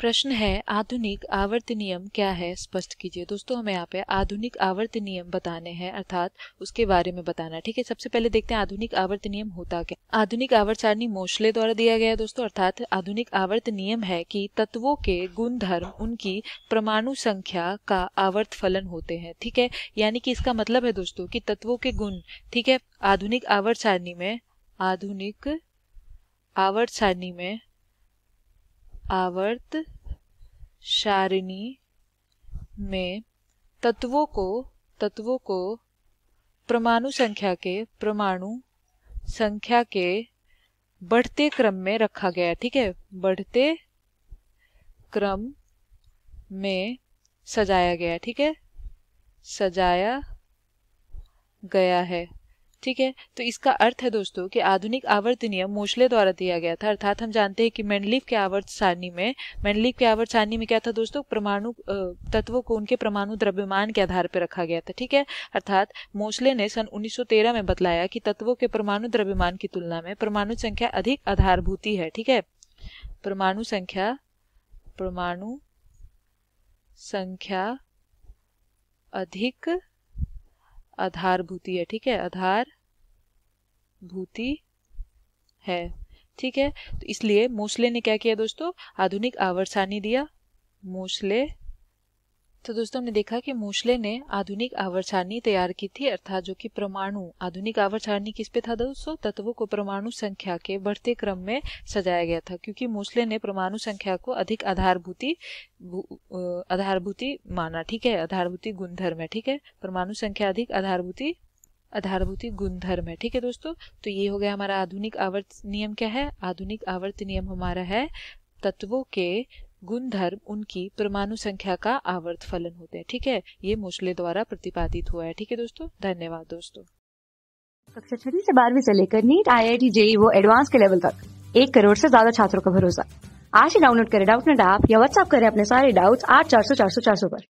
प्रश्न है आधुनिक आवर्त नियम क्या है स्पष्ट कीजिए दोस्तों हमें यहाँ पे आधुनिक आवर्त नियम बताने हैं अर्थात उसके बारे में बताना ठीक है सबसे पहले देखते हैं आधुनिक आवर्त नियम होता क्या आधुनिक आवर्त सारणी मोशले द्वारा दिया गया है दोस्तों अर्थात आधुनिक आवर्त नियम है कि तत्वों के गुण धर्म उनकी परमाणु संख्या का आवर्त फलन होते हैं ठीक है यानी कि इसका मतलब है दोस्तों की तत्वों के गुण ठीक है आधुनिक आवर्त सारणी में आधुनिक आवर्त सारणी में आवर्त सारिणी में तत्वों को तत्वों को परमाणु संख्या के परमाणु संख्या के बढ़ते क्रम में रखा गया ठीक है बढ़ते क्रम में सजाया गया ठीक है सजाया गया है ठीक है तो इसका अर्थ है दोस्तों कि आधुनिक आवर्त नियम मोशले द्वारा दिया गया था अर्थात हम जानते हैं कि मेंडलीफ के आवर्त सारणी में मेंडलीफ के आवर्त सारणी में क्या था दोस्तों परमाणु तत्वों को उनके परमाणु द्रव्यमान के आधार पर रखा गया था ठीक है अर्थात मोशले ने सन 1913 में बतलाया कि तत्वों के परमाणु द्रव्यमान की तुलना में परमाणु संख्या अधिक आधारभूति है ठीक है परमाणु संख्या परमाणु संख्या अधिक आधार भूति है ठीक है आधार भूति है ठीक है तो इसलिए मूसले ने क्या किया दोस्तों आधुनिक आवर्सानी दिया मूसले तो दोस्तों हमने देखा कि मूसले ने आधुनिक आवर सारणी तैयार की थी अर्थात जो कि परमाणु आधुनिक आवर सारणी किस पे था दोस्तों तत्वों को परमाणु संख्या के बढ़ते क्रम में सजाया गया था क्योंकि मूसले ने परमाणु संख्या को अधिक आधारभूति आधारभूति माना ठीक है आधारभूति गुणधर्म है ठीक है परमाणु संख्या अधिक आधारभूति आधारभूति गुणधर्म है ठीक है दोस्तों तो ये हो गया हमारा आधुनिक आवर्त नियम क्या है आधुनिक आवर्त नियम हमारा है तत्वों के गुणधर्म उनकी परमाणु संख्या का आवर्त फलन होते हैं ठीक है ये मुशले द्वारा प्रतिपादित हुआ है ठीक है दोस्तों धन्यवाद दोस्तों कक्षा छठी से बारहवीं से लेकर NEET I I T JEE वो एडवांस के लेवल तक एक करोड़ से ज्यादा छात्रों का भरोसा आज ही डाउनलोड करें डाउट नेट ऐप या व्हाट्सअप करें अपने सारे डाउट्स आठ चार सौ चार सौ चार सौ पर